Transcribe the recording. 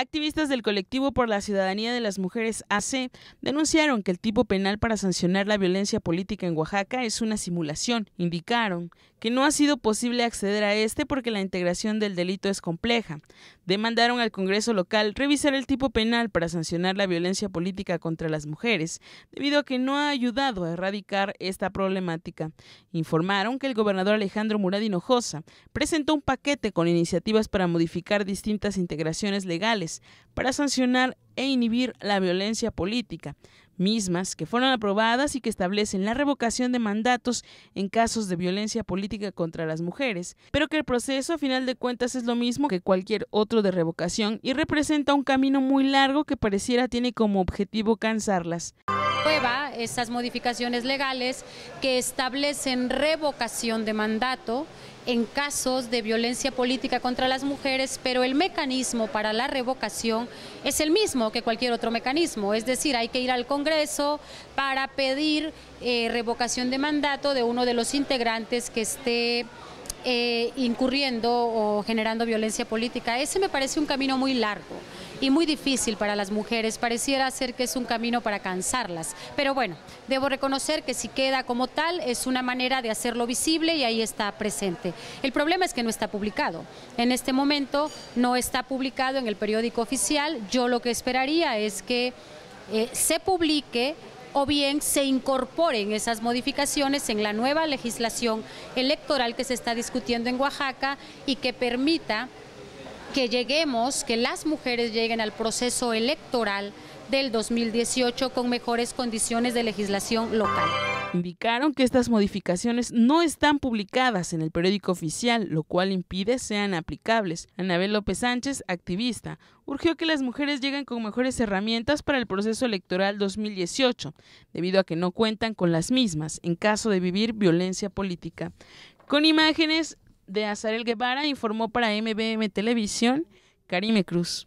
Activistas del colectivo por la ciudadanía de las mujeres AC denunciaron que el tipo penal para sancionar la violencia política en Oaxaca es una simulación. Indicaron que no ha sido posible acceder a este porque la integración del delito es compleja. Demandaron al Congreso local revisar el tipo penal para sancionar la violencia política contra las mujeres, debido a que no ha ayudado a erradicar esta problemática. Informaron que el gobernador Alejandro Murad Hinojosa presentó un paquete con iniciativas para modificar distintas integraciones legales para sancionar e inhibir la violencia política, mismas que fueron aprobadas y que establecen la revocación de mandatos en casos de violencia política contra las mujeres, pero que el proceso a final de cuentas es lo mismo que cualquier otro de revocación y representa un camino muy largo que pareciera tiene como objetivo cansarlas. Prueba esas modificaciones legales que establecen revocación de mandato en casos de violencia política contra las mujeres, pero el mecanismo para la revocación es el mismo que cualquier otro mecanismo, es decir, hay que ir al Congreso para pedir eh, revocación de mandato de uno de los integrantes que esté eh, incurriendo o generando violencia política. Ese me parece un camino muy largo y muy difícil para las mujeres. Pareciera ser que es un camino para cansarlas. Pero bueno, debo reconocer que si queda como tal es una manera de hacerlo visible y ahí está presente. El problema es que no está publicado. En este momento no está publicado en el periódico oficial. Yo lo que esperaría es que eh, se publique o bien se incorporen esas modificaciones en la nueva legislación electoral que se está discutiendo en Oaxaca y que permita que lleguemos, que las mujeres lleguen al proceso electoral del 2018 con mejores condiciones de legislación local. Indicaron que estas modificaciones no están publicadas en el periódico oficial, lo cual impide sean aplicables. Anabel López Sánchez, activista, urgió que las mujeres lleguen con mejores herramientas para el proceso electoral 2018, debido a que no cuentan con las mismas en caso de vivir violencia política. Con imágenes de Azarel Guevara informó para MBM Televisión Karime Cruz.